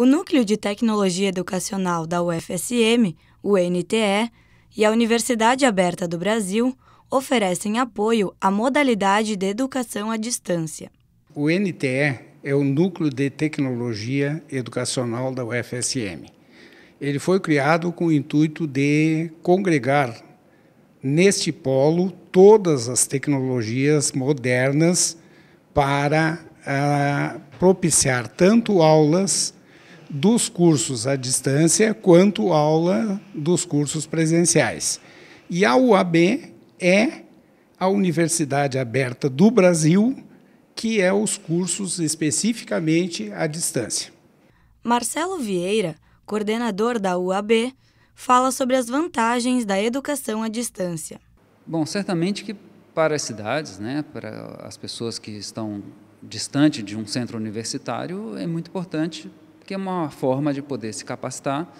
O Núcleo de Tecnologia Educacional da UFSM, o NTE, e a Universidade Aberta do Brasil oferecem apoio à modalidade de educação à distância. O NTE é o Núcleo de Tecnologia Educacional da UFSM. Ele foi criado com o intuito de congregar neste polo todas as tecnologias modernas para ah, propiciar tanto aulas dos cursos à distância quanto aula dos cursos presenciais. E a UAB é a Universidade Aberta do Brasil, que é os cursos especificamente à distância. Marcelo Vieira, coordenador da UAB, fala sobre as vantagens da educação à distância. Bom, certamente que para as cidades, né, para as pessoas que estão distante de um centro universitário, é muito importante que é uma forma de poder se capacitar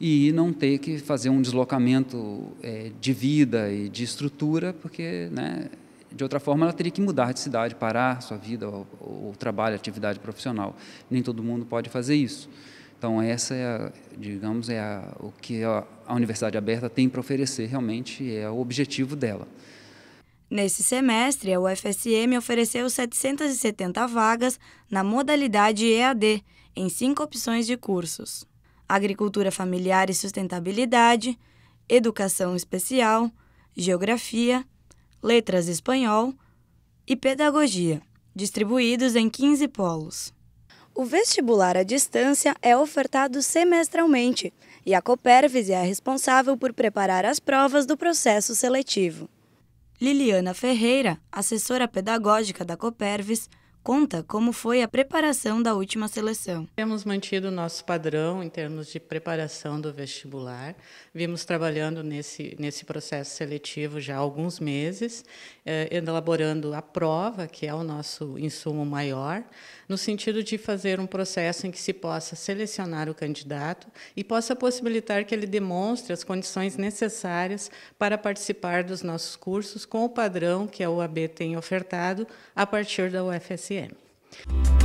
e não ter que fazer um deslocamento é, de vida e de estrutura, porque, né, de outra forma, ela teria que mudar de cidade, parar sua vida, o trabalho, atividade profissional. Nem todo mundo pode fazer isso. Então, essa é, a, digamos, é a, o que a, a Universidade Aberta tem para oferecer, realmente é o objetivo dela. Nesse semestre, a UFSM ofereceu 770 vagas na modalidade EAD, em cinco opções de cursos: Agricultura Familiar e Sustentabilidade, Educação Especial, Geografia, Letras Espanhol e Pedagogia, distribuídos em 15 polos. O vestibular à distância é ofertado semestralmente e a Copervis é a responsável por preparar as provas do processo seletivo. Liliana Ferreira, assessora pedagógica da Copervis, conta como foi a preparação da última seleção. Temos mantido o nosso padrão em termos de preparação do vestibular. Vimos trabalhando nesse, nesse processo seletivo já há alguns meses, eh, elaborando a prova, que é o nosso insumo maior, no sentido de fazer um processo em que se possa selecionar o candidato e possa possibilitar que ele demonstre as condições necessárias para participar dos nossos cursos com o padrão que a UAB tem ofertado a partir da UFSC. 100.